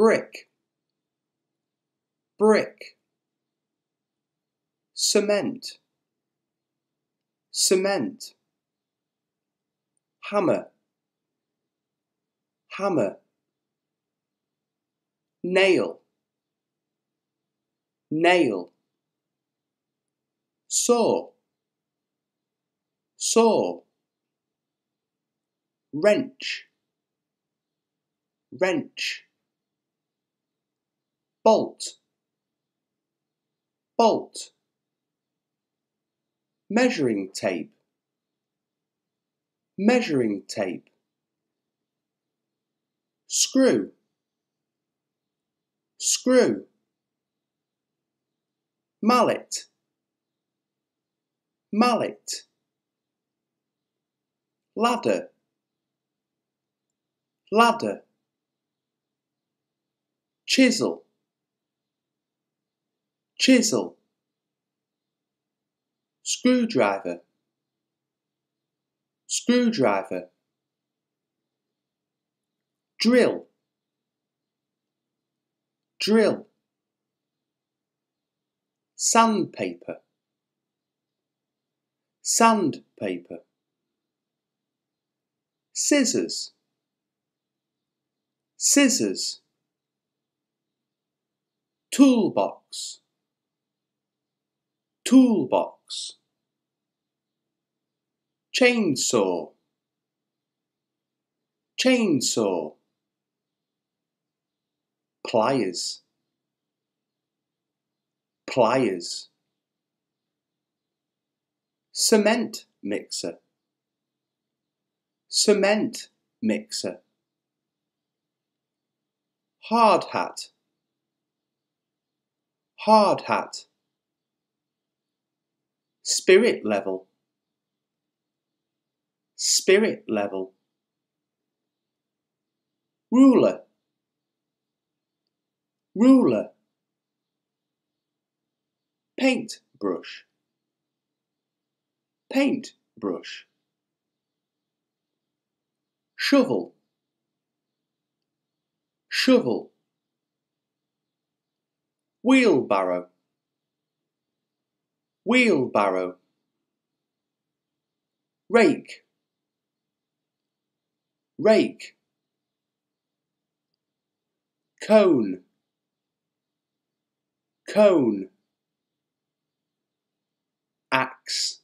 brick, brick, cement, cement, hammer, hammer, nail, nail, saw, saw, wrench, wrench bolt, bolt, measuring tape, measuring tape, screw, screw, mallet, mallet, ladder, ladder, chisel, chisel, screwdriver, screwdriver, drill, drill, sandpaper, sandpaper, scissors, scissors, toolbox, toolbox, chainsaw, chainsaw, pliers, pliers, cement mixer, cement mixer, hard hat, hard hat, spirit level, spirit level, ruler, ruler, paint brush, paint brush, shovel, shovel, wheelbarrow, wheelbarrow, rake, rake, cone, cone, axe,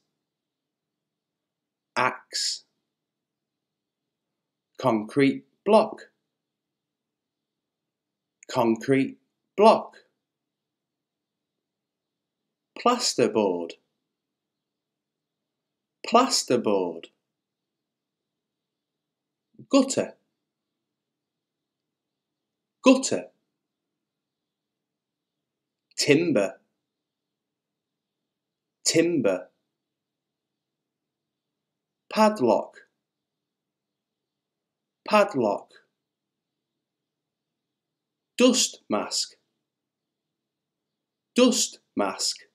axe, concrete block, concrete block plasterboard plasterboard gutter gutter timber timber padlock padlock dust mask dust mask